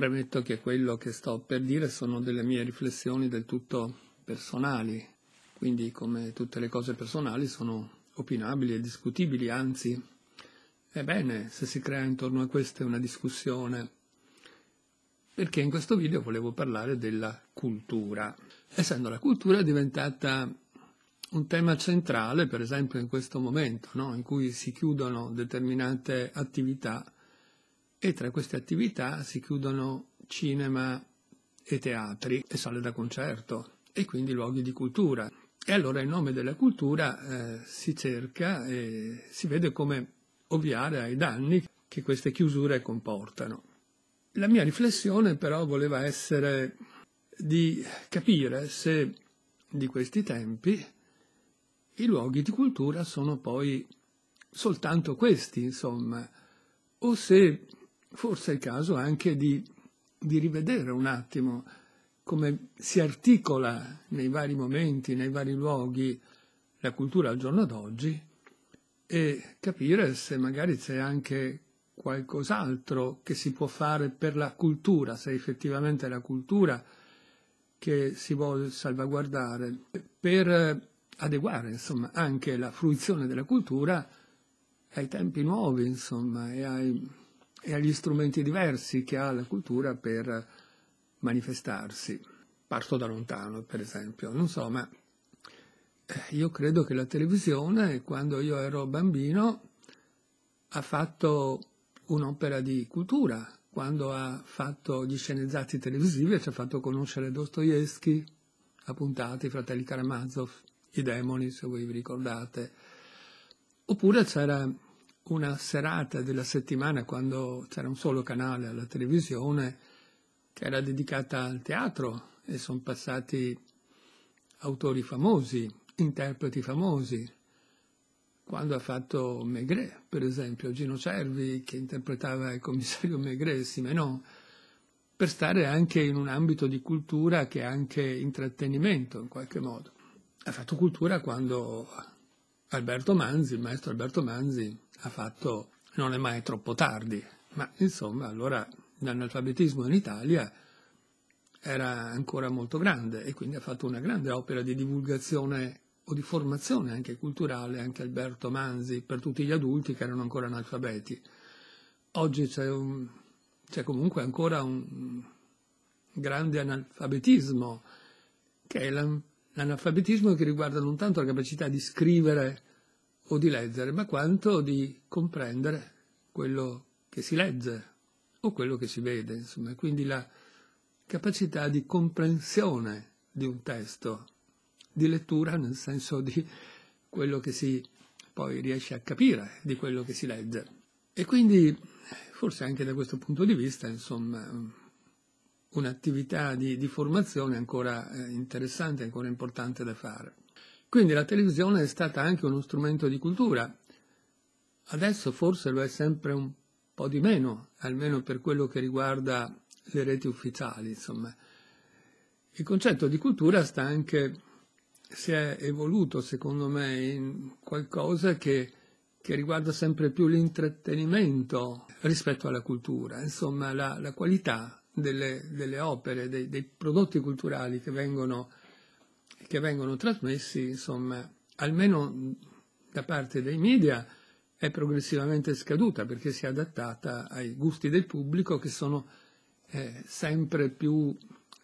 Premetto che quello che sto per dire sono delle mie riflessioni del tutto personali, quindi come tutte le cose personali sono opinabili e discutibili, anzi è bene se si crea intorno a queste una discussione, perché in questo video volevo parlare della cultura, essendo la cultura diventata un tema centrale, per esempio in questo momento, no? in cui si chiudono determinate attività e tra queste attività si chiudono cinema e teatri e sale da concerto e quindi luoghi di cultura. E allora in nome della cultura eh, si cerca e si vede come ovviare ai danni che queste chiusure comportano. La mia riflessione però voleva essere di capire se di questi tempi i luoghi di cultura sono poi soltanto questi, insomma, o se forse è il caso anche di, di rivedere un attimo come si articola nei vari momenti, nei vari luoghi la cultura al giorno d'oggi e capire se magari c'è anche qualcos'altro che si può fare per la cultura, se effettivamente è la cultura che si vuole salvaguardare, per adeguare insomma, anche la fruizione della cultura ai tempi nuovi insomma, e ai, e agli strumenti diversi che ha la cultura per manifestarsi. Parto da lontano, per esempio, non so, ma eh, io credo che la televisione, quando io ero bambino, ha fatto un'opera di cultura, quando ha fatto gli sceneggiati televisivi ci ha fatto conoscere Dostoevsky, a puntate, i fratelli Karamazov, i demoni, se voi vi ricordate. Oppure c'era una serata della settimana quando c'era un solo canale alla televisione che era dedicata al teatro e sono passati autori famosi, interpreti famosi. Quando ha fatto Maigret, per esempio, Gino Cervi che interpretava il commissario Maigret e Simenon, per stare anche in un ambito di cultura che è anche intrattenimento in qualche modo. Ha fatto cultura quando Alberto Manzi, il maestro Alberto Manzi, ha fatto non è mai troppo tardi, ma insomma allora l'analfabetismo in Italia era ancora molto grande e quindi ha fatto una grande opera di divulgazione o di formazione anche culturale, anche Alberto Manzi, per tutti gli adulti che erano ancora analfabeti. Oggi c'è, un, c'è comunque ancora un grande analfabetismo, che è l'analfabetismo che riguarda non tanto la capacità di scrivere o di leggere, ma quanto di comprendere quello che si legge o quello che si vede, insomma, quindi la capacità di comprensione di un testo, di lettura nel senso di quello che si poi riesce a capire di quello che si legge. E quindi, forse anche da questo punto di vista, insomma, un'attività di, di formazione ancora eh, interessante, ancora importante da fare. Quindi la televisione è stata anche uno strumento di cultura. Adesso forse lo è sempre un po' di meno, almeno per quello che riguarda le reti ufficiali, insomma. Il concetto di cultura sta anche, si è evoluto secondo me in qualcosa che, che riguarda sempre più l'intrattenimento rispetto alla cultura, insomma la, la qualità delle, delle opere, dei, dei, prodotti culturali che vengono che vengono trasmessi, insomma, almeno da parte dei media è progressivamente scaduta perché si è adattata ai gusti del pubblico che sono eh, sempre più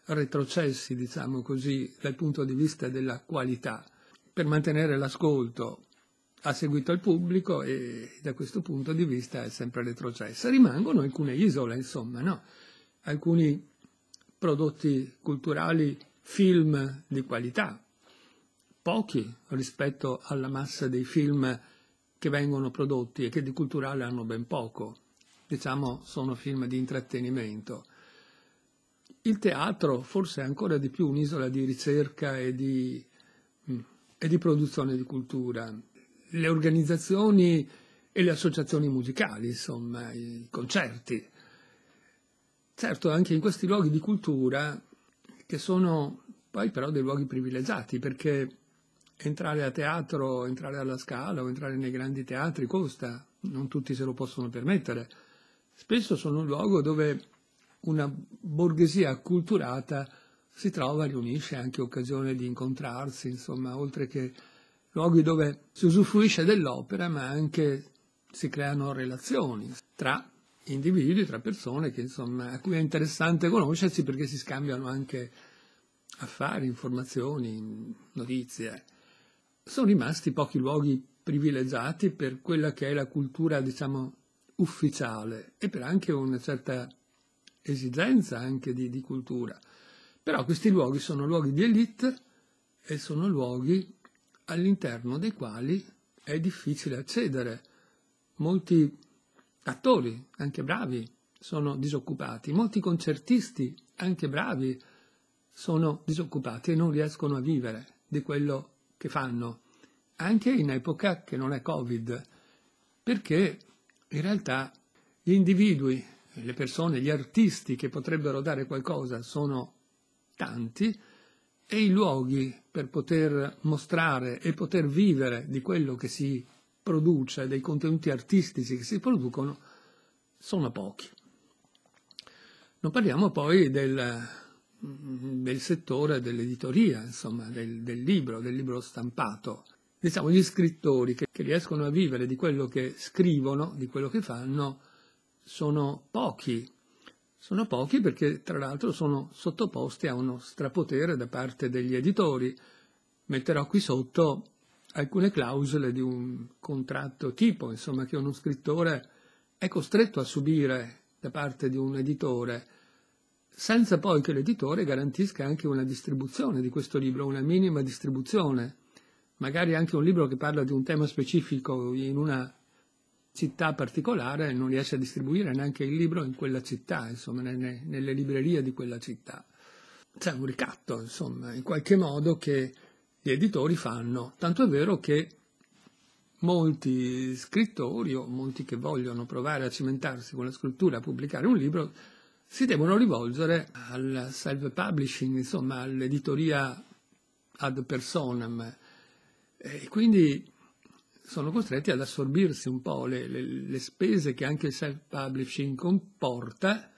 retrocessi, diciamo così, dal punto di vista della qualità. Per mantenere l'ascolto ha seguito il pubblico e da questo punto di vista è sempre retrocessa. Rimangono alcune isole, insomma, no? alcuni prodotti culturali film di qualità, pochi rispetto alla massa dei film che vengono prodotti e che di culturale hanno ben poco, diciamo sono film di intrattenimento. Il teatro forse è ancora di più un'isola di ricerca e di, mm, e di produzione di cultura. Le organizzazioni e le associazioni musicali, insomma, i concerti. Certo, anche in questi luoghi di cultura che sono poi però dei luoghi privilegiati perché entrare a teatro, entrare alla Scala o entrare nei grandi teatri costa, non tutti se lo possono permettere. Spesso sono un luogo dove una borghesia acculturata si trova riunisce anche occasione di incontrarsi, insomma, oltre che luoghi dove si usufruisce dell'opera, ma anche si creano relazioni tra individui, tra persone che, insomma, a cui è interessante conoscersi perché si scambiano anche affari, informazioni, notizie. Sono rimasti pochi luoghi privilegiati per quella che è la cultura, diciamo, ufficiale e per anche una certa esigenza anche di, di cultura. Però questi luoghi sono luoghi di elite e sono luoghi all'interno dei quali è difficile accedere. Molti attori, anche bravi, sono disoccupati, molti concertisti, anche bravi, sono disoccupati e non riescono a vivere di quello che fanno, anche in epoca che non è Covid, perché in realtà gli individui, le persone, gli artisti che potrebbero dare qualcosa sono tanti e i luoghi per poter mostrare e poter vivere di quello che si produce, dei contenuti artistici che si producono, sono pochi. Non parliamo poi del, mm, del settore dell'editoria, insomma, del, del, libro, del libro stampato. Diciamo, gli scrittori che, che riescono a vivere di quello che scrivono, di quello che fanno, sono pochi. Sono pochi perché, tra l'altro, sono sottoposti a uno strapotere da parte degli editori. Metterò qui sotto alcune clausole di un contratto tipo, insomma, che uno scrittore è costretto a subire da parte di un editore, senza poi che l'editore garantisca anche una distribuzione di questo libro, una minima distribuzione, magari anche un libro che parla di un tema specifico in una città particolare non riesce a distribuire neanche il libro in quella città, insomma, nelle, nelle librerie di quella città. C'è un ricatto, insomma, in qualche modo che gli editori fanno. Tanto è vero che molti scrittori o molti che vogliono provare a cimentarsi con la scrittura, a pubblicare un libro, si devono rivolgere al self-publishing, insomma all'editoria ad personam. E quindi sono costretti ad assorbirsi un po' le, le, le spese che anche il self-publishing comporta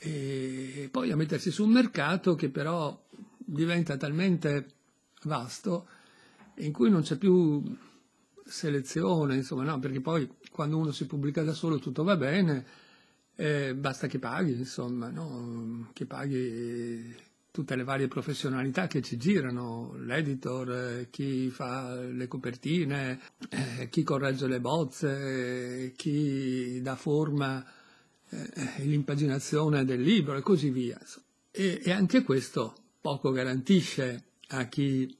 e poi a mettersi su un mercato che però diventa talmente vasto in cui non c'è più selezione, insomma, no, perché poi quando uno si pubblica da solo tutto va bene, eh, basta che paghi, insomma, no? che paghi tutte le varie professionalità che ci girano, l'editor, eh, chi fa le copertine, eh, chi corregge le bozze, chi dà forma eh, l'impaginazione del libro e così via. E, e anche questo poco garantisce a chi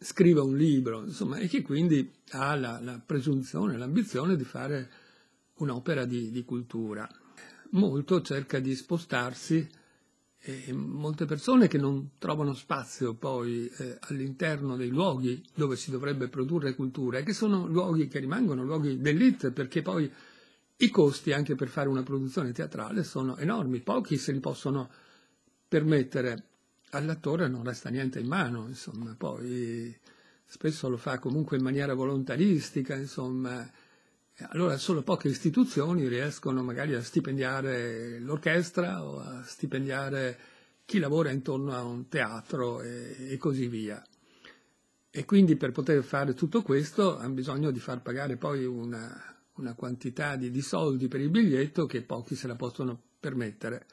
scriva un libro, insomma, e che quindi ha la, la presunzione, l'ambizione di fare un'opera di, di, cultura. Molto cerca di spostarsi e molte persone che non trovano spazio poi eh, all'interno dei luoghi dove si dovrebbe produrre cultura, e che sono luoghi che rimangono luoghi d'elite, perché poi i costi anche per fare una produzione teatrale sono enormi, pochi se li possono permettere all'attore non resta niente in mano, insomma, poi spesso lo fa comunque in maniera volontaristica, insomma, allora solo poche istituzioni riescono magari a stipendiare l'orchestra o a stipendiare chi lavora intorno a un teatro e, e così via. E quindi per poter fare tutto questo hanno bisogno di far pagare poi una, una quantità di, di soldi per il biglietto che pochi se la possono permettere.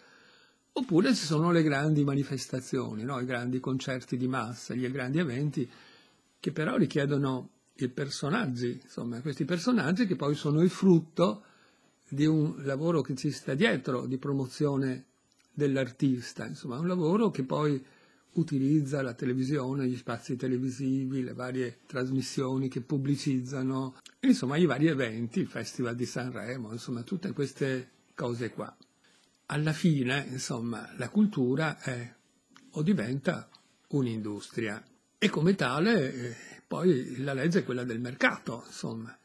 Oppure ci sono le grandi manifestazioni, no? i grandi concerti di massa, gli grandi eventi che però richiedono i personaggi, insomma, questi personaggi che poi sono il frutto di un lavoro che ci sta dietro di promozione dell'artista, insomma, un lavoro che poi utilizza la televisione, gli spazi televisivi, le varie trasmissioni che pubblicizzano, insomma, i vari eventi, il Festival di Sanremo, insomma, tutte queste cose qua alla fine, insomma, la cultura è o diventa un'industria e come tale eh, poi la legge è quella del mercato, insomma.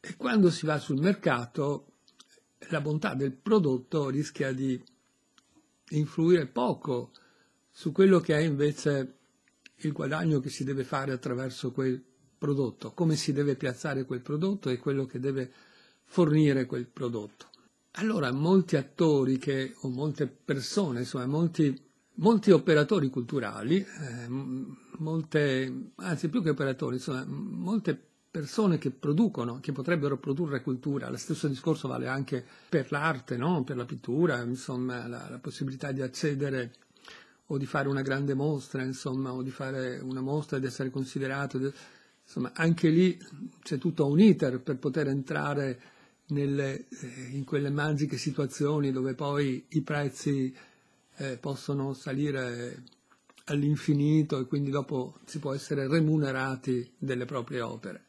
E quando si va sul mercato la bontà del prodotto rischia di influire poco su quello che è invece il guadagno che si deve fare attraverso quel prodotto, come si deve piazzare quel prodotto e quello che deve fornire quel prodotto. Allora molti attori che, o molte persone, insomma, molti, molti operatori culturali, eh, molte, anzi più che operatori, insomma, molte persone che producono, che potrebbero produrre cultura, lo stesso discorso vale anche per l'arte, no? per la pittura, insomma, la, la possibilità di accedere o di fare una grande mostra, insomma, o di fare una mostra e di essere considerato, insomma, anche lì c'è tutto un iter per poter entrare nelle, eh, in quelle magiche situazioni dove poi i prezzi eh, possono salire all'infinito e quindi dopo si può essere remunerati delle proprie opere.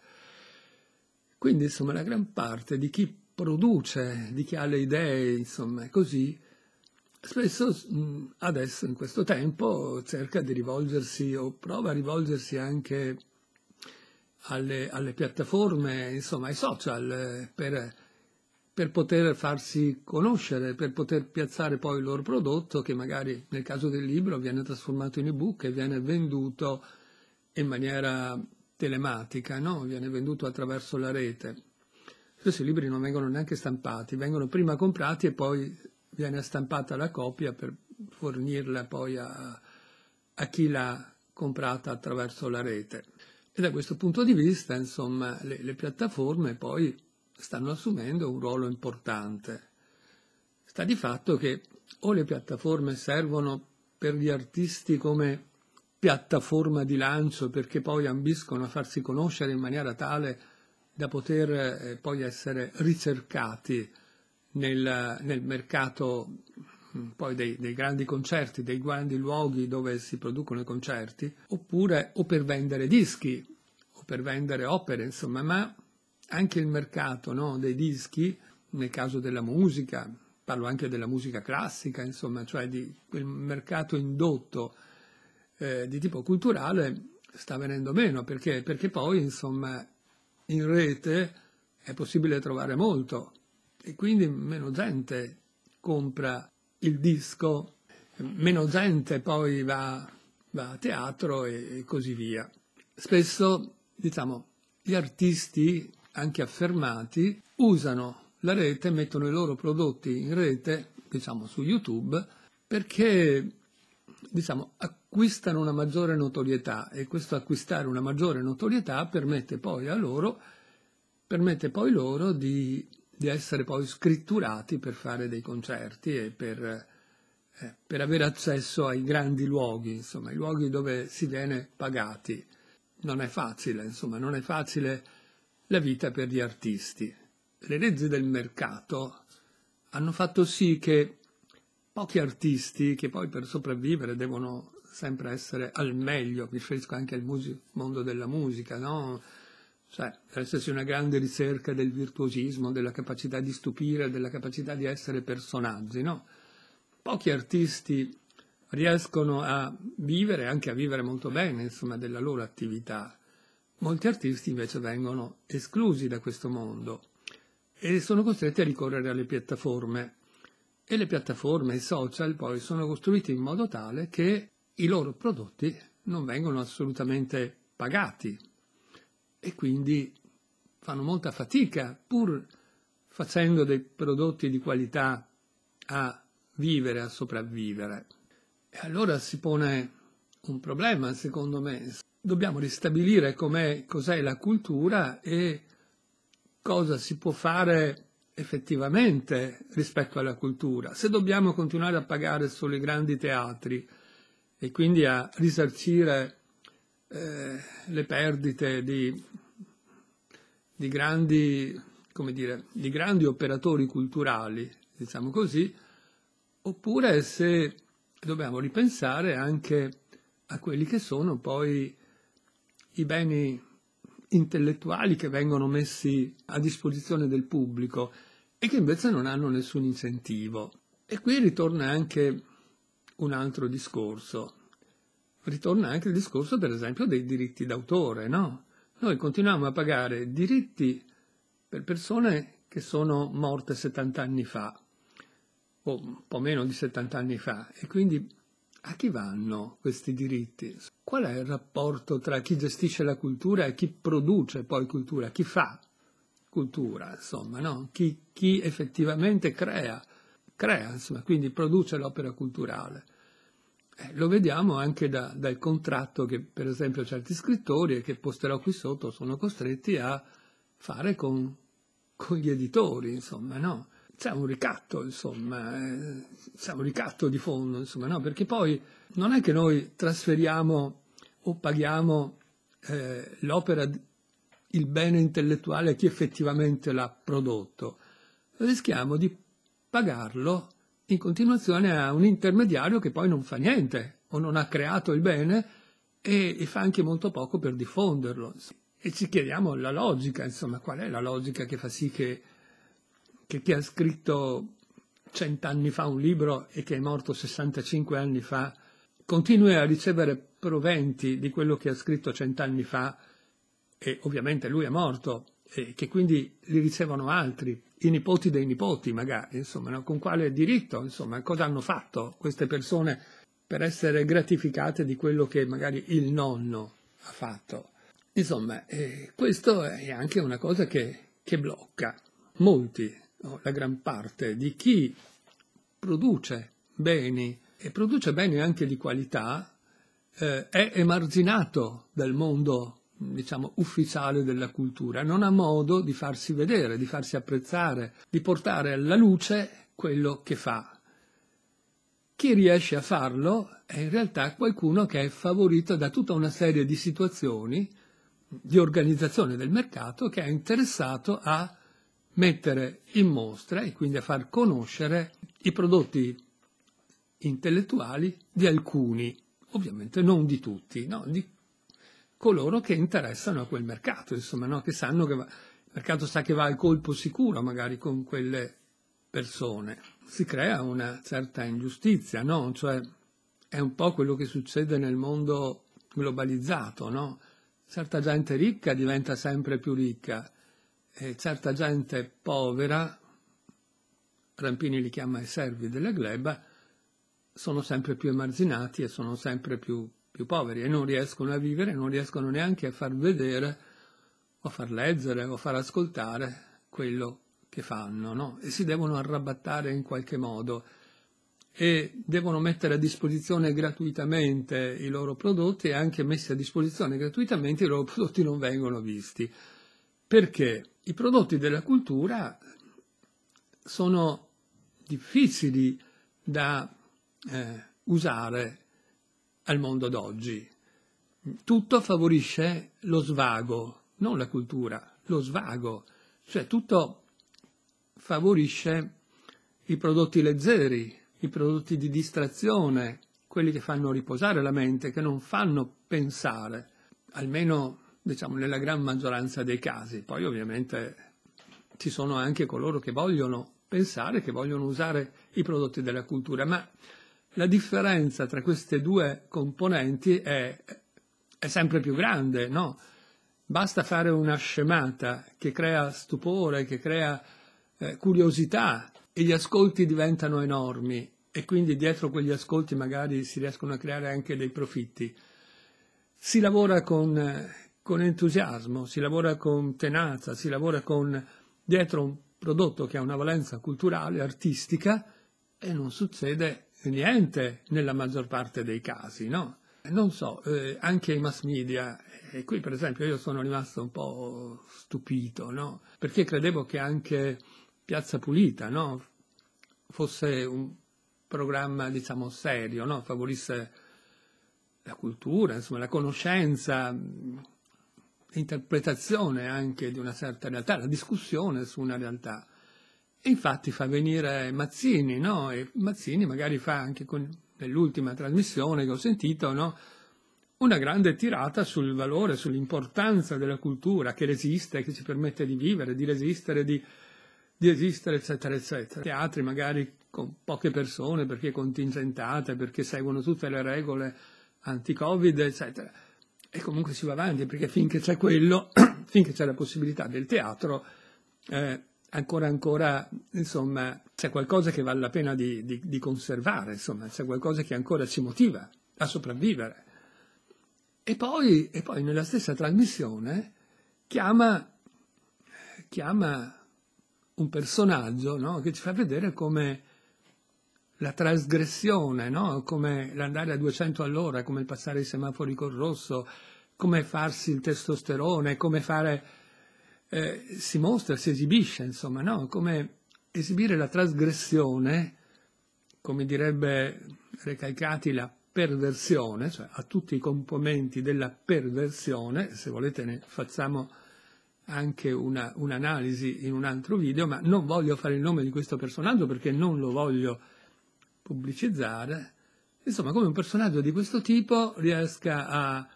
Quindi insomma la gran parte di chi produce, di chi ha le idee, insomma così, spesso mm, adesso in questo tempo cerca di rivolgersi o prova a rivolgersi anche alle, alle piattaforme, insomma ai social eh, per per poter farsi conoscere, per poter piazzare poi il loro prodotto che magari nel caso del libro viene trasformato in ebook e viene venduto in maniera telematica, no? viene venduto attraverso la rete. Spesso i libri non vengono neanche stampati, vengono prima comprati e poi viene stampata la copia per fornirla poi a, a chi l'ha comprata attraverso la rete. E da questo punto di vista, insomma, le, le piattaforme poi stanno assumendo un ruolo importante. Sta di fatto che o le piattaforme servono per gli artisti come piattaforma di lancio perché poi ambiscono a farsi conoscere in maniera tale da poter eh, poi essere ricercati nel, nel mercato mm, poi dei, dei, grandi concerti, dei grandi luoghi dove si producono i concerti, oppure o per vendere dischi o per vendere opere, insomma, ma anche il mercato no, dei dischi, nel caso della musica, parlo anche della musica classica, insomma, cioè di quel mercato indotto eh, di tipo culturale sta venendo meno, perché? perché poi insomma in rete è possibile trovare molto e quindi meno gente compra il disco, meno gente poi va, va a teatro e, e così via. Spesso, diciamo, gli artisti anche affermati, usano la rete, mettono i loro prodotti in rete, diciamo su YouTube, perché diciamo, acquistano una maggiore notorietà e questo acquistare una maggiore notorietà permette poi a loro, permette poi loro di, di essere poi scritturati per fare dei concerti e per, eh, per avere accesso ai grandi luoghi, insomma, i luoghi dove si viene pagati. Non è facile, insomma, non è facile la vita per gli artisti. Le leggi del mercato hanno fatto sì che pochi artisti, che poi per sopravvivere devono sempre essere al meglio, mi riferisco anche al music- mondo della musica, no? Cioè, deve esserci una grande ricerca del virtuosismo, della capacità di stupire, della capacità di essere personaggi, no? Pochi artisti riescono a vivere, anche a vivere molto bene, insomma, della loro attività molti artisti invece vengono esclusi da questo mondo e sono costretti a ricorrere alle piattaforme. E le piattaforme, i social poi sono costruiti in modo tale che i loro prodotti non vengono assolutamente pagati e quindi fanno molta fatica, pur facendo dei prodotti di qualità, a vivere, a sopravvivere. E allora si pone un problema, secondo me, dobbiamo ristabilire cos'è la cultura e cosa si può fare effettivamente rispetto alla cultura. Se dobbiamo continuare a pagare solo i grandi teatri e quindi a risarcire eh, le perdite di, di, grandi, dire, di grandi operatori culturali, diciamo così, oppure se dobbiamo ripensare anche a quelli che sono poi i beni intellettuali che vengono messi a disposizione del pubblico e che invece non hanno nessun incentivo. E qui ritorna anche un altro discorso. Ritorna anche il discorso, per esempio, dei diritti d'autore, no? Noi continuiamo a pagare diritti per persone che sono morte 70 anni fa, o un po' meno di 70 anni fa, e quindi a chi vanno questi diritti? qual è il rapporto tra chi gestisce la cultura e chi produce poi cultura, chi fa cultura, insomma, no? chi, chi, effettivamente crea, crea insomma, quindi produce l'opera culturale. Eh, lo vediamo anche da, dal contratto che per esempio certi scrittori, e che posterò qui sotto, sono costretti a fare con, con gli editori, insomma, no? c'è un ricatto, insomma, eh, c'è un ricatto di fondo, insomma, no? perché poi non è che noi trasferiamo o paghiamo eh, l'opera, il bene intellettuale a chi effettivamente l'ha prodotto, rischiamo di pagarlo in continuazione a un intermediario che poi non fa niente o non ha creato il bene e, e fa anche molto poco per diffonderlo. E ci chiediamo la logica, insomma, qual è la logica che fa sì che che chi ha scritto cent'anni fa un libro e che è morto 65 anni fa continui a ricevere proventi di quello che ha scritto cent'anni fa e ovviamente lui è morto e che quindi li ricevono altri, i nipoti dei nipoti magari, insomma, no? con quale diritto, insomma, cosa hanno fatto queste persone per essere gratificate di quello che magari il nonno ha fatto. Insomma, eh, questo è anche una cosa che, che blocca molti o la gran parte di chi produce beni e produce beni anche di qualità eh, è emarginato dal mondo diciamo ufficiale della cultura, non ha modo di farsi vedere, di farsi apprezzare, di portare alla luce quello che fa. Chi riesce a farlo è in realtà qualcuno che è favorito da tutta una serie di situazioni di organizzazione del mercato che è interessato a mettere in mostra e quindi a far conoscere i prodotti intellettuali di alcuni, ovviamente non di tutti, no? di coloro che interessano a quel mercato, insomma, no? che sanno che va, il mercato sa che va al colpo sicuro magari con quelle persone. Si crea una certa ingiustizia, no? Cioè, è un po' quello che succede nel mondo globalizzato, no? Certa gente ricca diventa sempre più ricca, eh, certa gente povera, Rampini li chiama i servi della gleba, sono sempre più emarginati e sono sempre più, più poveri e non riescono a vivere, non riescono neanche a far vedere o far leggere o far ascoltare quello che fanno, no? E si devono arrabattare in qualche modo e devono mettere a disposizione gratuitamente i loro prodotti e anche messi a disposizione gratuitamente i loro prodotti non vengono visti perché i prodotti della cultura sono difficili da eh, usare al mondo d'oggi. Tutto favorisce lo svago, non la cultura, lo svago, cioè tutto favorisce i prodotti leggeri, i prodotti di distrazione, quelli che fanno riposare la mente, che non fanno pensare, almeno diciamo, nella gran maggioranza dei casi. Poi ovviamente ci sono anche coloro che vogliono pensare, che vogliono usare i prodotti della cultura, ma la differenza tra queste due componenti è, è sempre più grande, no? Basta fare una scemata che crea stupore, che crea eh, curiosità e gli ascolti diventano enormi e quindi dietro quegli ascolti magari si riescono a creare anche dei profitti. Si lavora con eh, con entusiasmo, si lavora con tenacia, si lavora con dietro un prodotto che ha una valenza culturale, artistica e non succede niente nella maggior parte dei casi, no? Non so, eh, anche i mass media, e eh, qui per esempio io sono rimasto un po' stupito, no? Perché credevo che anche Piazza Pulita, no? Fosse un programma, diciamo, serio, no? Favorisse la cultura, insomma, la conoscenza, l'interpretazione anche di una certa realtà, la discussione su una realtà. E infatti fa venire Mazzini, no? E Mazzini magari fa anche con, nell'ultima trasmissione che ho sentito, no? Una grande tirata sul valore, sull'importanza della cultura che resiste, che ci permette di vivere, di resistere, di, di esistere, eccetera, eccetera. Teatri magari con poche persone perché contingentate, perché seguono tutte le regole anti-Covid, eccetera e comunque si va avanti perché finché c'è quello, finché c'è la possibilità del teatro, eh, ancora ancora insomma c'è qualcosa che vale la pena di, di, di conservare, insomma c'è qualcosa che ancora ci motiva a sopravvivere. E poi, e poi nella stessa trasmissione chiama, chiama un personaggio no? che ci fa vedere come la trasgressione, no? come l'andare a 200 all'ora, come passare i semafori col rosso, come farsi il testosterone, come fare... Eh, si mostra, si esibisce, insomma, no? come esibire la trasgressione, come direbbe Recalcati, la perversione, cioè a tutti i componenti della perversione, se volete ne facciamo anche una, un'analisi in un altro video, ma non voglio fare il nome di questo personaggio perché non lo voglio pubblicizzare, insomma come un personaggio di questo tipo riesca a,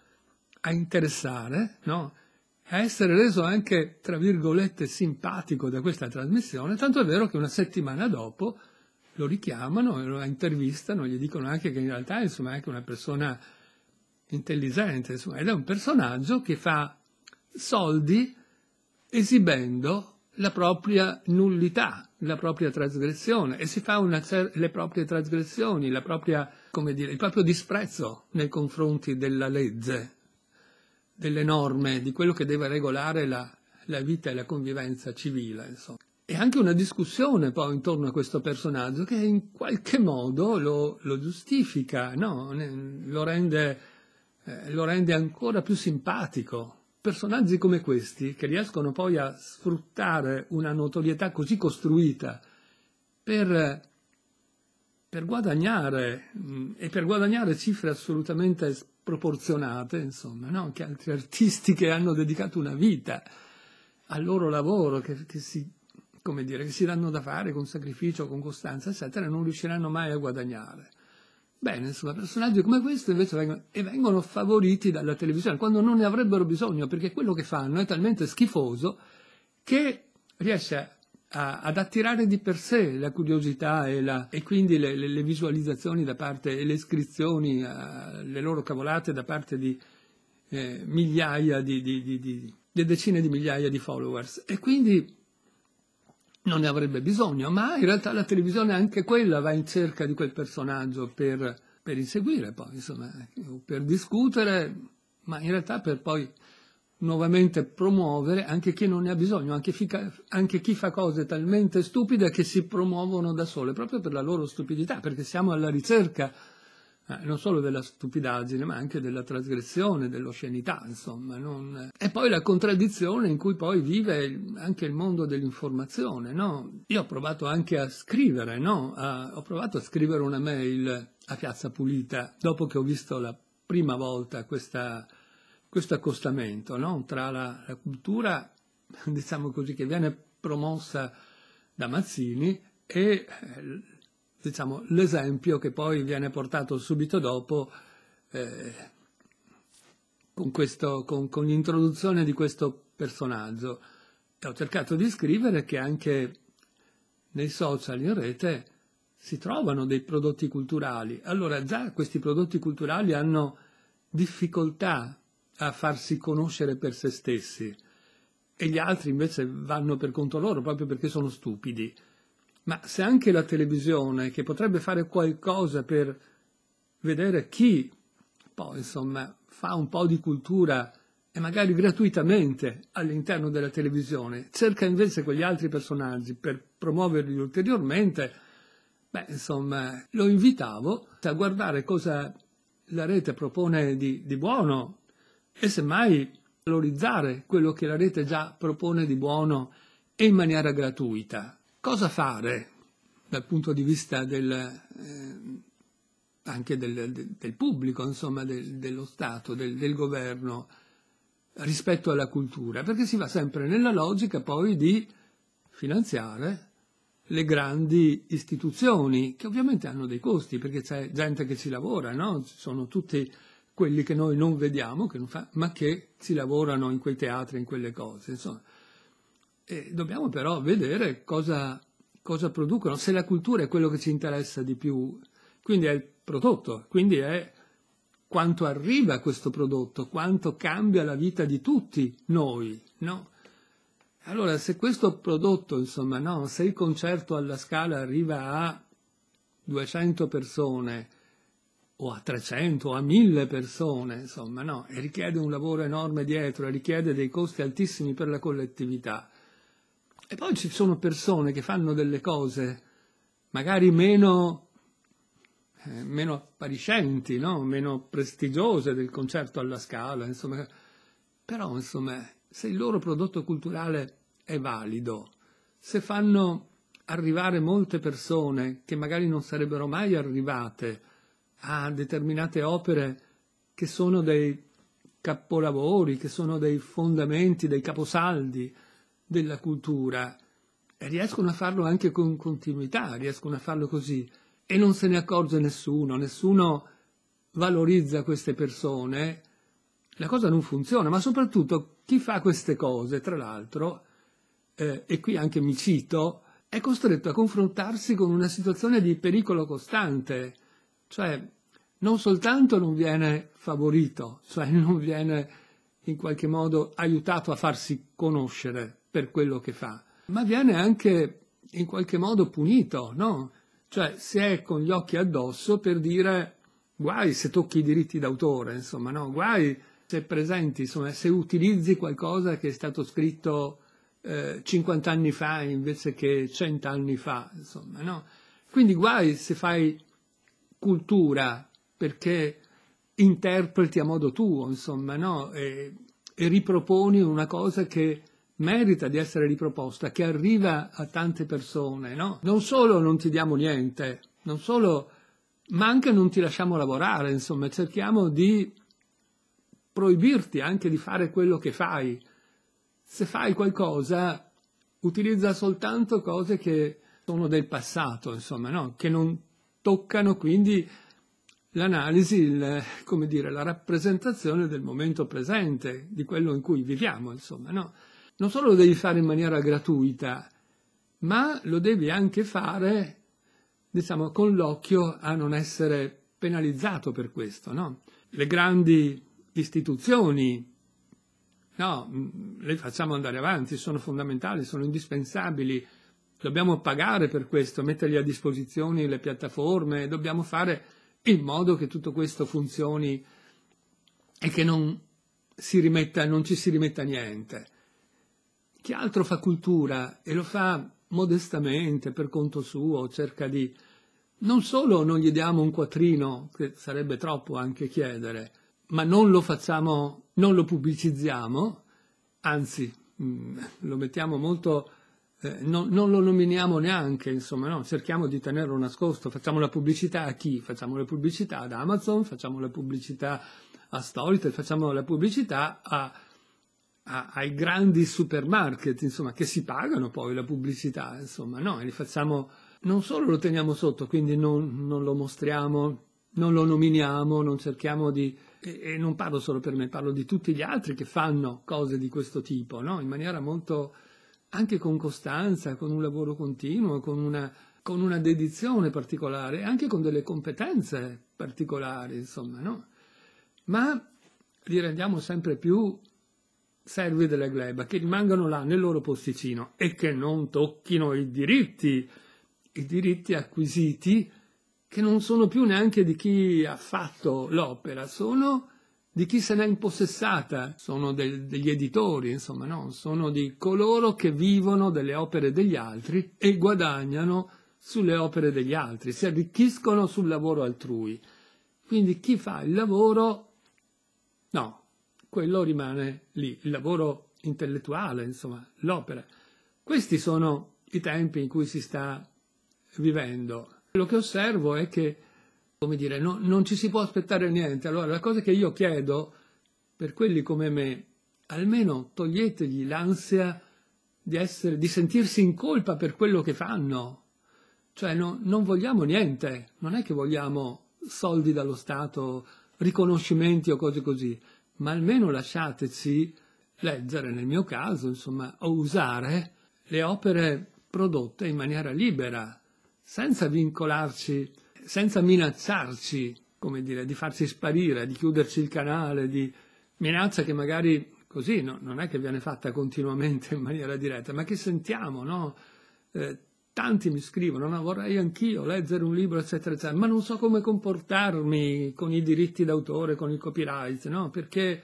a interessare, no? a essere reso anche, tra virgolette, simpatico da questa trasmissione, tanto è vero che una settimana dopo lo richiamano, lo intervistano, gli dicono anche che in realtà insomma, è anche una persona intelligente, insomma, ed è un personaggio che fa soldi esibendo la propria nullità, la propria trasgressione e si fa cer- le proprie trasgressioni, propria, dire, il proprio disprezzo nei confronti della legge, delle norme, di quello che deve regolare la, la vita e la convivenza civile. Insomma. E anche una discussione poi intorno a questo personaggio che in qualche modo lo, lo giustifica, no? lo, rende, eh, lo rende ancora più simpatico personaggi come questi, che riescono poi a sfruttare una notorietà così costruita per, per guadagnare mm, e per guadagnare cifre assolutamente sproporzionate, insomma, no? che altri artisti che hanno dedicato una vita al loro lavoro, che, che si come dire, che si danno da fare con sacrificio, con costanza, eccetera, non riusciranno mai a guadagnare. Bene, insomma, personaggi come questo invece vengono, e vengono favoriti dalla televisione, quando non ne avrebbero bisogno, perché quello che fanno è talmente schifoso che riesce a a, ad attirare di per sé la curiosità e, la, e quindi le, le, le, visualizzazioni da parte e le iscrizioni, a, eh, le loro cavolate da parte di eh, migliaia di, di, di, di, decine di migliaia di followers. E quindi non ne avrebbe bisogno, ma in realtà la televisione anche quella va in cerca di quel personaggio per, per inseguire poi, insomma, per discutere, ma in realtà per poi nuovamente promuovere anche chi non ne ha bisogno, anche, fica, anche chi fa cose talmente stupide che si promuovono da sole, proprio per la loro stupidità, perché siamo alla ricerca eh, non solo della stupidaggine, ma anche della trasgressione, dell'oscenità, insomma. Non... Eh. E poi la contraddizione in cui poi vive anche il mondo dell'informazione, no? Io ho provato anche a scrivere, no? A... ho provato a scrivere una mail a Piazza Pulita dopo che ho visto la prima volta questa, questo accostamento, no? Tra la, la cultura, diciamo così, che viene promossa da Mazzini e eh, diciamo, l'esempio che poi viene portato subito dopo eh, con, questo, con, con l'introduzione di questo personaggio. E ho cercato di scrivere che anche nei social in rete si trovano dei prodotti culturali. Allora già questi prodotti culturali hanno difficoltà a farsi conoscere per se stessi e gli altri invece vanno per conto loro proprio perché sono stupidi. Ma se anche la televisione, che potrebbe fare qualcosa per vedere chi poi insomma fa un po' di cultura e magari gratuitamente all'interno della televisione, cerca invece quegli altri personaggi per promuoverli ulteriormente, beh insomma lo invitavo a guardare cosa la rete propone di, di buono e semmai valorizzare quello che la rete già propone di buono e in maniera gratuita cosa fare dal punto di vista del, eh, anche del, del, del, pubblico, insomma, dello Stato, del, governo rispetto alla cultura, perché si va sempre nella logica poi di finanziare le grandi istituzioni, che ovviamente hanno dei costi, perché c'è gente che ci lavora, no? ci sono tutti quelli che noi non vediamo, che non fa, ma che si lavorano in quei teatri, in quelle cose. Insomma. E dobbiamo però vedere cosa, cosa producono, se la cultura è quello che ci interessa di più, quindi è il prodotto, quindi è quanto arriva questo prodotto, quanto cambia la vita di tutti noi, no? Allora, se questo prodotto, insomma, no, se il concerto alla scala arriva a 200 persone o a 300 o a 1000 persone, insomma, no, e richiede un lavoro enorme dietro, e richiede dei costi altissimi per la collettività, e poi ci sono persone che fanno delle cose magari meno, eh, meno appariscenti, no? meno prestigiose del concerto alla scala, insomma. però insomma, se il loro prodotto culturale è valido, se fanno arrivare molte persone che magari non sarebbero mai arrivate a determinate opere che sono dei capolavori, che sono dei fondamenti, dei caposaldi, della cultura e riescono a farlo anche con continuità, riescono a farlo così e non se ne accorge nessuno, nessuno valorizza queste persone, la cosa non funziona, ma soprattutto chi fa queste cose, tra l'altro, eh, e qui anche mi cito, è costretto a confrontarsi con una situazione di pericolo costante, cioè non soltanto non viene favorito, cioè non viene in qualche modo aiutato a farsi conoscere, per quello che fa, ma viene anche in qualche modo punito, no? Cioè si è con gli occhi addosso per dire guai se tocchi i diritti d'autore, insomma, no? Guai se presenti, insomma, se utilizzi qualcosa che è stato scritto eh, 50 anni fa invece che 100 anni fa, insomma, no? Quindi guai se fai cultura perché interpreti a modo tuo, insomma, no? E, e riproponi una cosa che merita di essere riproposta, che arriva a tante persone, no? Non solo non ti diamo niente, non solo, ma anche non ti lasciamo lavorare, insomma, cerchiamo di proibirti anche di fare quello che fai. Se fai qualcosa, utilizza soltanto cose che sono del passato, insomma, no? Che non toccano quindi l'analisi, il, come dire, la rappresentazione del momento presente, di quello in cui viviamo, insomma, no? non solo lo devi fare in maniera gratuita, ma lo devi anche fare, diciamo, con l'occhio a non essere penalizzato per questo, no? Le grandi istituzioni, no, le facciamo andare avanti, sono fondamentali, sono indispensabili, dobbiamo pagare per questo, mettergli a disposizione le piattaforme, dobbiamo fare in modo che tutto questo funzioni e che non, si rimetta, non ci si rimetta niente. Chi altro fa cultura e lo fa modestamente, per conto suo, cerca di... Non solo non gli diamo un quattrino, che sarebbe troppo anche chiedere, ma non lo facciamo, non lo pubblicizziamo, anzi mm, lo mettiamo molto, eh, non, non, lo nominiamo neanche, insomma, no? cerchiamo di tenerlo nascosto, facciamo la pubblicità a chi? Facciamo la pubblicità ad Amazon, facciamo la pubblicità a Storytel, facciamo la pubblicità a a, ai grandi supermarket, insomma, che si pagano poi la pubblicità, insomma, no, li facciamo, non solo lo teniamo sotto, quindi non, non lo mostriamo, non lo nominiamo, non cerchiamo di, e, e, non parlo solo per me, parlo di tutti gli altri che fanno cose di questo tipo, no? in maniera molto, anche con costanza, con un lavoro continuo, con una, con una dedizione particolare, anche con delle competenze particolari, insomma, no? Ma li rendiamo sempre più servi della gleba che rimangano là nel loro posticino e che non tocchino i diritti, i diritti acquisiti che non sono più neanche di chi ha fatto l'opera, sono di chi se l'è impossessata, sono del, degli editori, insomma, no? sono di coloro che vivono delle opere degli altri e guadagnano sulle opere degli altri, si arricchiscono sul lavoro altrui. Quindi chi fa il lavoro, no, quello rimane lì, il lavoro intellettuale, insomma, l'opera. Questi sono i tempi in cui si sta vivendo. Quello che osservo è che, come dire, no, non ci si può aspettare niente. Allora, la cosa che io chiedo per quelli come me, almeno toglietegli l'ansia di, essere, di sentirsi in colpa per quello che fanno. Cioè, no, non vogliamo niente, non è che vogliamo soldi dallo Stato, riconoscimenti o cose così ma almeno lasciateci leggere, nel mio caso, insomma, o usare le opere prodotte in maniera libera, senza vincolarci, senza minacciarci, come dire, di farci sparire, di chiuderci il canale, di minaccia che magari così no, non è che viene fatta continuamente in maniera diretta, ma che sentiamo, no? Eh, tanti mi scrivono, no, vorrei anch'io leggere un libro, eccetera, eccetera, ma non so come comportarmi con i diritti d'autore, con il copyright, no? Perché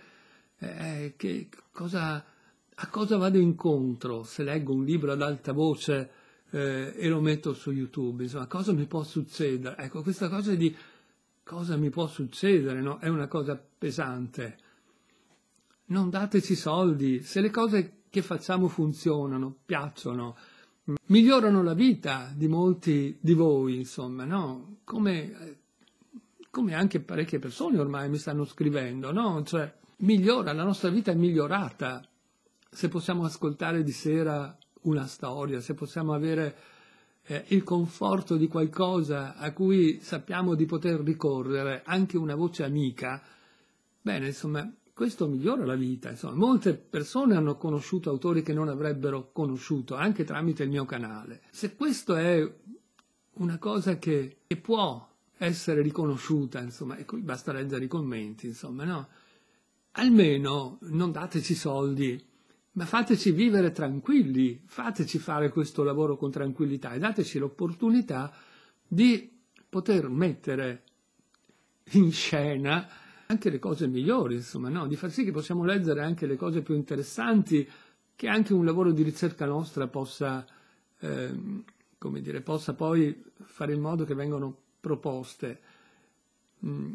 eh, eh, che, cosa, a cosa vado incontro se leggo un libro ad alta voce eh, e lo metto su YouTube? Insomma, cosa mi può succedere? Ecco, questa cosa di cosa mi può succedere, no? È una cosa pesante. Non dateci soldi, se le cose che facciamo funzionano, piacciono, migliorano la vita di molti di voi, insomma, no? Come, come anche parecchie persone ormai mi stanno scrivendo, no? Cioè, migliora, la nostra vita è migliorata se possiamo ascoltare di sera una storia, se possiamo avere eh, il conforto di qualcosa a cui sappiamo di poter ricorrere, anche una voce amica, bene, insomma, questo migliora la vita. Insomma, molte persone hanno conosciuto autori che non avrebbero conosciuto, anche tramite il mio canale. Se questo è una cosa che, che può essere riconosciuta, insomma, e ecco, qui basta leggere i commenti, insomma, no? Almeno non dateci soldi, ma fateci vivere tranquilli, fateci fare questo lavoro con tranquillità e dateci l'opportunità di poter mettere in scena anche le cose migliori, insomma, no? di far sì che possiamo leggere anche le cose più interessanti, che anche un lavoro di ricerca nostra possa, eh, come dire, possa poi fare in modo che vengano proposte. Mm.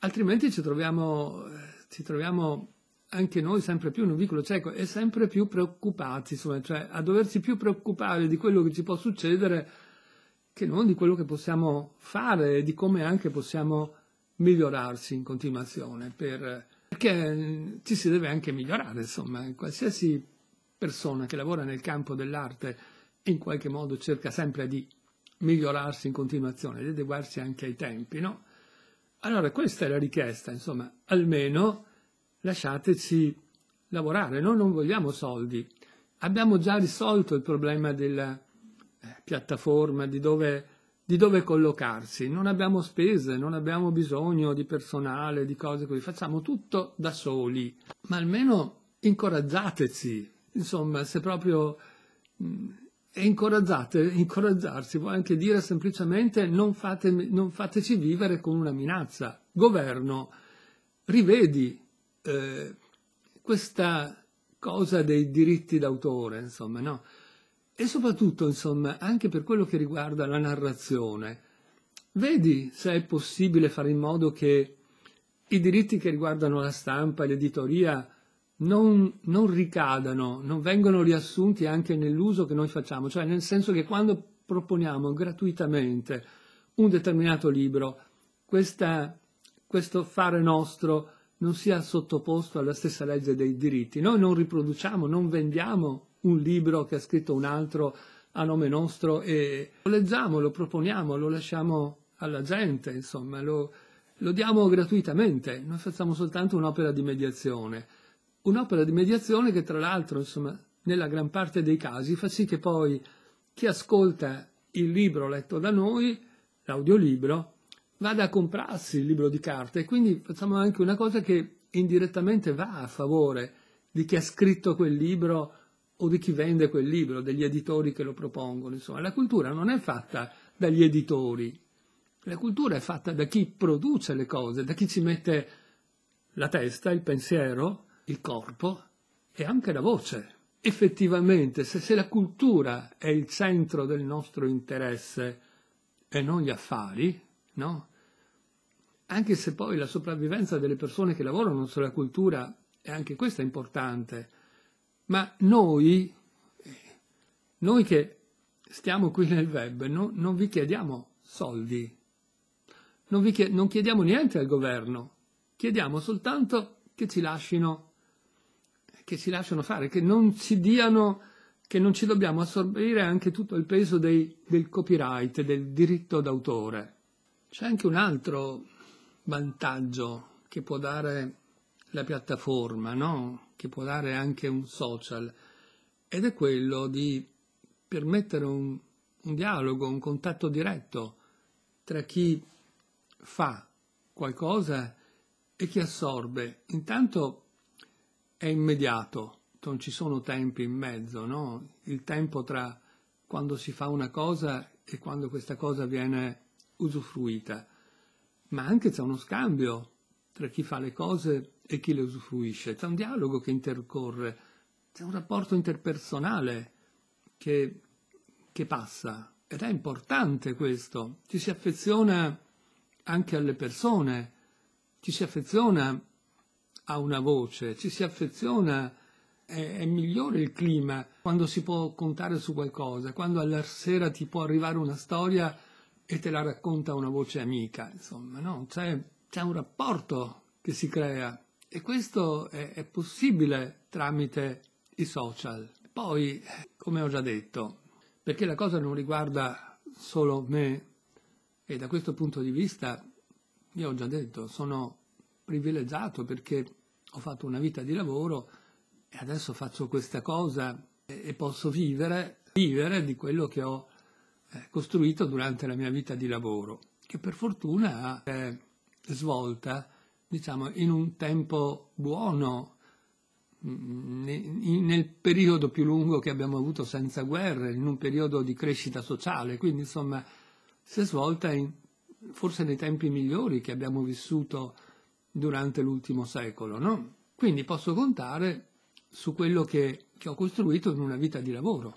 Altrimenti ci troviamo, eh, ci troviamo anche noi sempre più in un vicolo cieco e sempre più preoccupati, insomma, cioè a doversi più preoccupare di quello che ci può succedere che non di quello che possiamo fare e di come anche possiamo migliorarsi in continuazione, per, perché mm, ci si deve anche migliorare, insomma, qualsiasi persona che lavora nel campo dell'arte in qualche modo cerca sempre di migliorarsi in continuazione, di adeguarsi anche ai tempi, no? Allora questa è la richiesta, insomma, almeno lasciateci lavorare, noi non vogliamo soldi, abbiamo già risolto il problema della eh, piattaforma, di dove di dove collocarsi, non abbiamo spese, non abbiamo bisogno di personale, di cose così, facciamo tutto da soli, ma almeno incoraggiateci, insomma, se proprio mh, mm, incoraggiate, incoraggiarsi vuol anche dire semplicemente non, fate, non, fateci vivere con una minaccia. Governo, rivedi eh, questa cosa dei diritti d'autore, insomma, no? e soprattutto, insomma, anche per quello che riguarda la narrazione, vedi se è possibile fare in modo che i diritti che riguardano la stampa e l'editoria non, non ricadano, non vengano riassunti anche nell'uso che noi facciamo, cioè nel senso che quando proponiamo gratuitamente un determinato libro, questa, questo fare nostro non sia sottoposto alla stessa legge dei diritti. Noi non riproduciamo, non vendiamo un libro che ha scritto un altro a nome nostro e lo leggiamo, lo proponiamo, lo lasciamo alla gente, insomma, lo, lo diamo gratuitamente, noi facciamo soltanto un'opera di mediazione. Un'opera di mediazione che tra l'altro, insomma, nella gran parte dei casi fa sì che poi chi ascolta il libro letto da noi, l'audiolibro, vada a comprarsi il libro di carta e quindi facciamo anche una cosa che indirettamente va a favore di chi ha scritto quel libro o di chi vende quel libro, degli editori che lo propongono. Insomma, la cultura non è fatta dagli editori, la cultura è fatta da chi produce le cose, da chi ci mette la testa, il pensiero, il corpo e anche la voce. Effettivamente, se, se la cultura è il centro del nostro interesse e non gli affari, no? Anche se poi la sopravvivenza delle persone che lavorano sulla cultura, è anche questa importante, ma noi, noi che stiamo qui nel web, no, non vi chiediamo soldi, non, vi chied- non chiediamo niente al governo, chiediamo soltanto che ci lasciano, che ci lasciano fare, che non ci diano che non ci dobbiamo assorbire anche tutto il peso dei, del copyright, del diritto d'autore. C'è anche un altro vantaggio che può dare la piattaforma, no? che può dare anche un social, ed è quello di permettere un, un dialogo, un contatto diretto tra chi fa qualcosa e chi assorbe. Intanto è immediato, non ci sono tempi in mezzo, no? il tempo tra quando si fa una cosa e quando questa cosa viene usufruita, ma anche c'è uno scambio tra chi fa le cose e chi le usufruisce. C'è un dialogo che intercorre, c'è un rapporto interpersonale che, che passa ed è importante questo. Ci si affeziona anche alle persone, ci si affeziona a una voce, ci si affeziona, è, è, migliore il clima quando si può contare su qualcosa, quando alla sera ti può arrivare una storia e te la racconta una voce amica, insomma, no? c'è, c'è un rapporto che si crea e questo è, è possibile tramite i social. Poi, come ho già detto, perché la cosa non riguarda solo me, e da questo punto di vista, io ho già detto, sono privilegiato perché ho fatto una vita di lavoro e adesso faccio questa cosa e posso vivere, vivere di quello che ho eh, costruito durante la mia vita di lavoro, che per fortuna è svolta diciamo, in un tempo buono, mm, nel periodo più lungo che abbiamo avuto senza guerre, in un periodo di crescita sociale, quindi insomma si è svolta in, forse nei tempi migliori che abbiamo vissuto durante l'ultimo secolo, no? Quindi posso contare su quello che, che ho costruito in una vita di lavoro,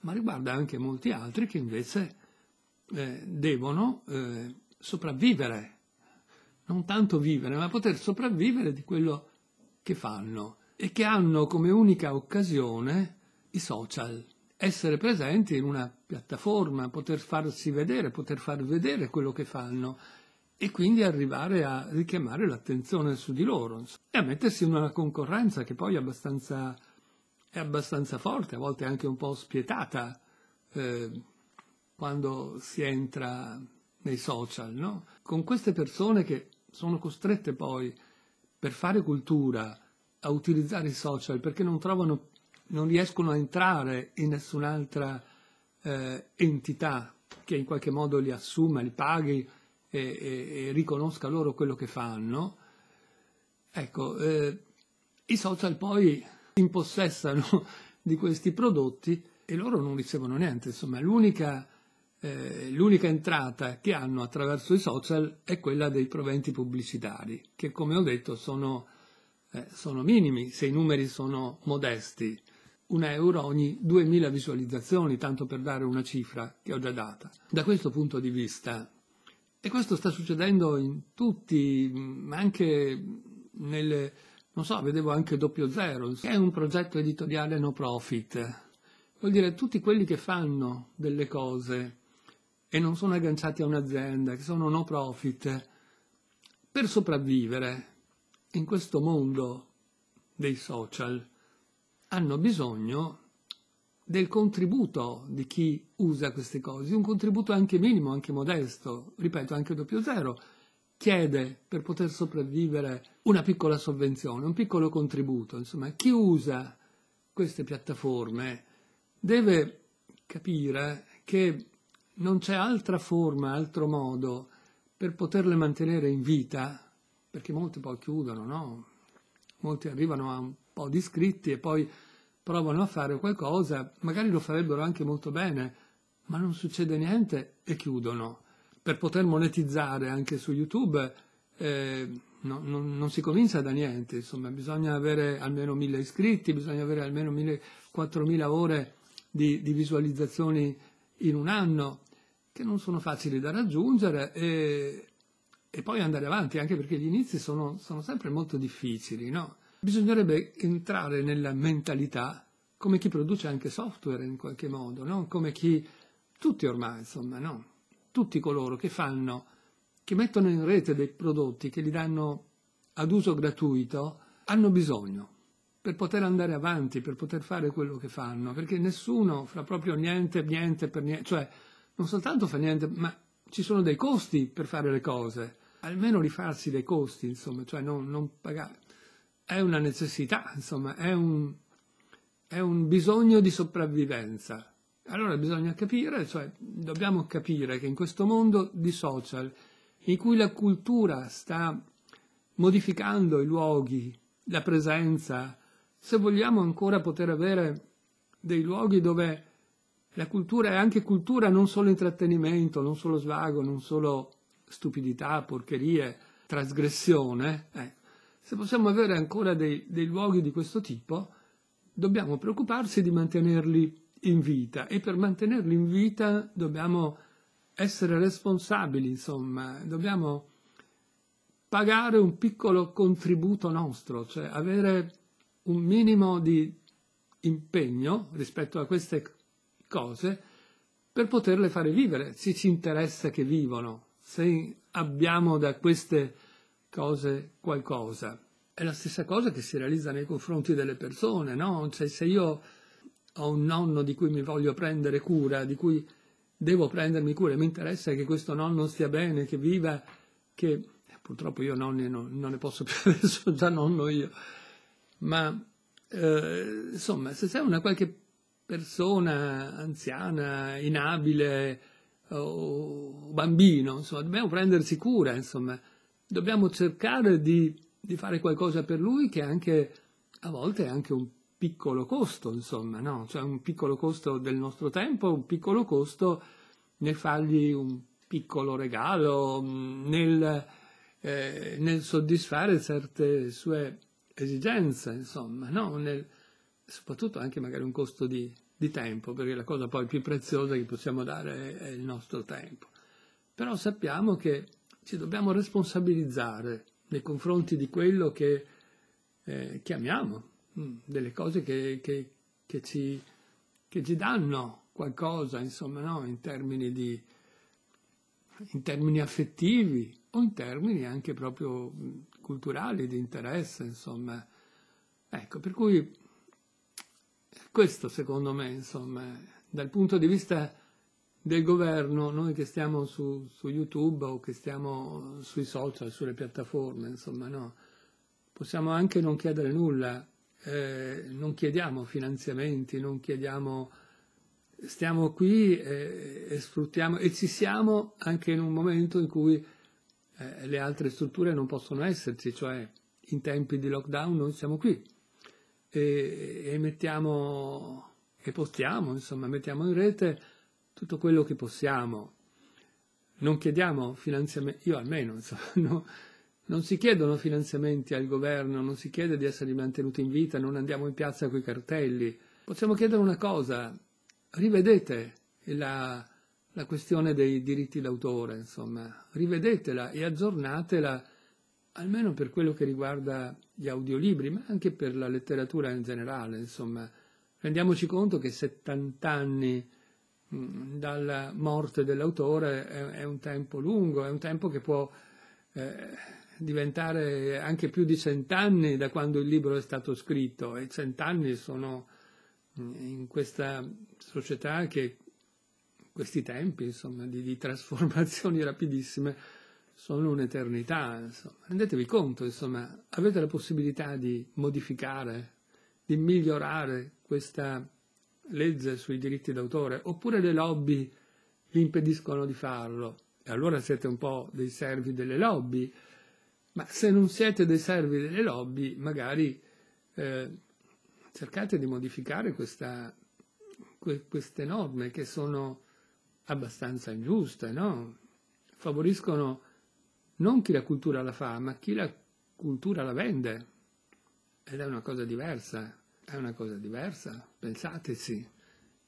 ma riguarda anche molti altri che invece eh, devono eh, sopravvivere non tanto vivere, ma poter sopravvivere di quello che fanno e che hanno come unica occasione i social, essere presenti in una piattaforma, poter farsi vedere, poter far vedere quello che fanno e quindi arrivare a richiamare l'attenzione su di loro e a mettersi in una concorrenza che poi è abbastanza, è abbastanza forte, a volte anche un po' spietata eh, quando si entra nei social, no? Con queste persone che sono costrette poi per fare cultura a utilizzare i social perché non trovano, non riescono a entrare in nessun'altra eh, entità che in qualche modo li assuma, li paghi e, e, e riconosca loro quello che fanno. Ecco, eh, i social poi si impossessano di questi prodotti e loro non ricevono niente, insomma l'unica eh, l'unica entrata che hanno attraverso i social è quella dei proventi pubblicitari, che come ho detto sono, eh, sono minimi se i numeri sono modesti, un euro ogni 2000 visualizzazioni, tanto per dare una cifra che ho già data. Da questo punto di vista, e questo sta succedendo in tutti, ma anche nel, non so, vedevo anche doppio zero, è un progetto editoriale no profit, vuol dire tutti quelli che fanno delle cose e non sono agganciati a un'azienda, che sono no profit, per sopravvivere in questo mondo dei social hanno bisogno del contributo di chi usa queste cose, un contributo anche minimo, anche modesto, ripeto anche doppio zero, chiede per poter sopravvivere una piccola sovvenzione, un piccolo contributo, insomma chi usa queste piattaforme deve capire che non c'è altra forma, altro modo per poterle mantenere in vita, perché molti poi chiudono, no? Molti arrivano a un po' di iscritti e poi provano a fare qualcosa, magari lo farebbero anche molto bene, ma non succede niente e chiudono. Per poter monetizzare anche su YouTube eh, no, no, non si comincia da niente, insomma, bisogna avere almeno mille iscritti, bisogna avere almeno 1000, 4000 ore di, di visualizzazioni in un anno che non sono facili da raggiungere e, e poi andare avanti, anche perché gli inizi sono, sono sempre molto difficili, no? Bisognerebbe entrare nella mentalità come chi produce anche software in qualche modo, no? come chi, tutti ormai insomma, no? tutti coloro che fanno, che mettono in rete dei prodotti, che li danno ad uso gratuito, hanno bisogno per poter andare avanti, per poter fare quello che fanno, perché nessuno fa proprio niente, niente per niente, cioè non soltanto fa niente, ma ci sono dei costi per fare le cose, almeno rifarsi dei costi, insomma, cioè non, non pagare. È una necessità, insomma, è un, è un bisogno di sopravvivenza. Allora bisogna capire, cioè dobbiamo capire che in questo mondo di social, in cui la cultura sta modificando i luoghi, la presenza, se vogliamo ancora poter avere dei luoghi dove la cultura è anche cultura, non solo intrattenimento, non solo svago, non solo stupidità, porcherie, trasgressione. Eh, se possiamo avere ancora dei, dei luoghi di questo tipo, dobbiamo preoccuparsi di mantenerli in vita e per mantenerli in vita dobbiamo essere responsabili, insomma, dobbiamo pagare un piccolo contributo nostro, cioè avere un minimo di impegno rispetto a queste cose cose per poterle fare vivere, se ci interessa che vivano, se abbiamo da queste cose qualcosa. È la stessa cosa che si realizza nei confronti delle persone, no? Cioè, se io ho un nonno di cui mi voglio prendere cura, di cui devo prendermi cura, mi interessa che questo nonno stia bene, che viva, che purtroppo io nonni non, non ne posso più sono già nonno io, ma eh, insomma se c'è una qualche persona anziana, inabile eh, o bambino, insomma, dobbiamo prendersi cura, insomma, dobbiamo cercare di, di fare qualcosa per lui che anche, a volte è anche un piccolo costo, insomma, no? Cioè un piccolo costo del nostro tempo, un piccolo costo nel fargli un piccolo regalo, mm, nel, eh, nel soddisfare certe sue esigenze, insomma, no? Nel, soprattutto anche magari un costo di, di tempo, perché la cosa poi più preziosa che possiamo dare è, è il nostro tempo. Però sappiamo che ci dobbiamo responsabilizzare nei confronti di quello che eh, chiamiamo, mm, delle cose che, che, che, ci, che, ci, danno qualcosa, insomma, no? in, termini di, in termini affettivi o in termini anche proprio mm, culturali, di interesse, insomma. Ecco, per cui questo secondo me, insomma, dal punto di vista del governo, noi che stiamo su, su YouTube o che stiamo sui social, sulle piattaforme, insomma, no, possiamo anche non chiedere nulla, eh, non chiediamo finanziamenti, non chiediamo stiamo qui e, e, sfruttiamo e ci siamo anche in un momento in cui eh, le altre strutture non possono esserci, cioè in tempi di lockdown non siamo qui e, e mettiamo e postiamo, insomma, mettiamo in rete tutto quello che possiamo. Non chiediamo finanziamenti, io almeno, insomma, no, non si chiedono finanziamenti al governo, non si chiede di essere mantenuti in vita, non andiamo in piazza con i cartelli. Possiamo chiedere una cosa, rivedete la, la questione dei diritti d'autore, insomma, rivedetela e aggiornatela almeno per quello che riguarda gli audiolibri, ma anche per la letteratura in generale, insomma. Rendiamoci conto che 70 anni mm, dalla morte dell'autore è, è, un tempo lungo, è un tempo che può eh, diventare anche più di cent'anni da quando il libro è stato scritto e cent'anni sono mm, in questa società che questi tempi insomma, di, di trasformazioni rapidissime sono un'eternità, insomma. rendetevi conto, insomma, avete la possibilità di modificare, di migliorare questa legge sui diritti d'autore, oppure le lobby vi impediscono di farlo, e allora siete un po' dei servi delle lobby, ma se non siete dei servi delle lobby, magari eh, cercate di modificare questa, que, queste norme che sono abbastanza ingiuste, no? favoriscono non chi la cultura la fa, ma chi la cultura la vende. Ed è una cosa diversa, è una cosa diversa, pensateci.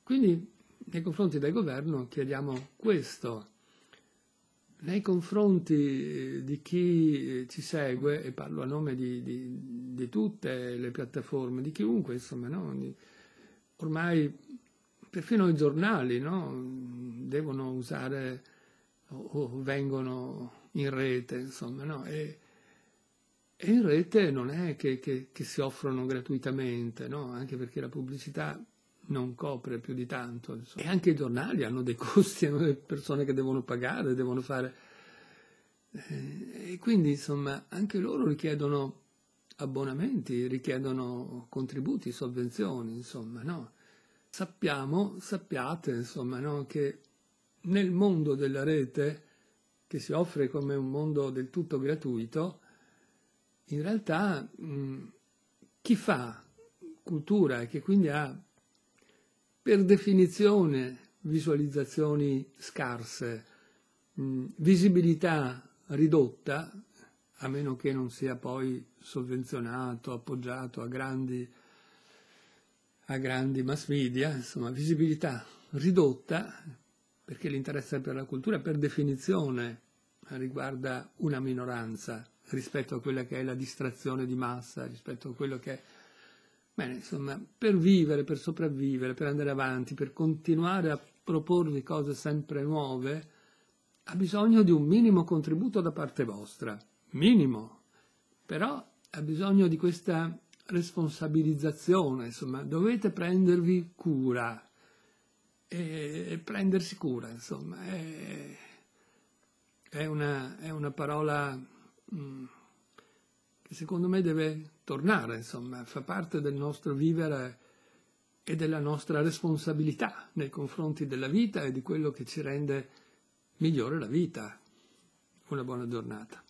Quindi nei confronti del governo chiediamo questo. Nei confronti eh, di chi eh, ci segue, e parlo a nome di, di, di tutte le piattaforme, di chiunque, insomma, no? ormai perfino i giornali no? devono usare o, o vengono in rete, insomma, no? E, e in rete non è che, che, che si offrono gratuitamente, no? anche perché la pubblicità non copre più di tanto. Insomma. E anche i giornali hanno dei costi, hanno delle persone che devono pagare, devono fare. Eh, e quindi, insomma, anche loro richiedono abbonamenti, richiedono contributi, sovvenzioni, insomma, no? Sappiamo, sappiate, insomma, no? che nel mondo della rete che si offre come un mondo del tutto gratuito, in realtà mh, mm, chi fa cultura e che quindi ha per definizione visualizzazioni scarse, mh, mm, visibilità ridotta, a meno che non sia poi sovvenzionato, appoggiato a grandi, a grandi mass media, insomma visibilità ridotta, perché l'interesse per la cultura per definizione riguarda una minoranza rispetto a quella che è la distrazione di massa, rispetto a quello che è... Bene, insomma, per vivere, per sopravvivere, per andare avanti, per continuare a proporvi cose sempre nuove, ha bisogno di un minimo contributo da parte vostra, minimo, però ha bisogno di questa responsabilizzazione, insomma, dovete prendervi cura e prendersi cura, insomma, è, è, una, è una, parola mh, mm, che secondo me deve tornare, insomma, fa parte del nostro vivere e della nostra responsabilità nei confronti della vita e di quello che ci rende migliore la vita. Una buona giornata.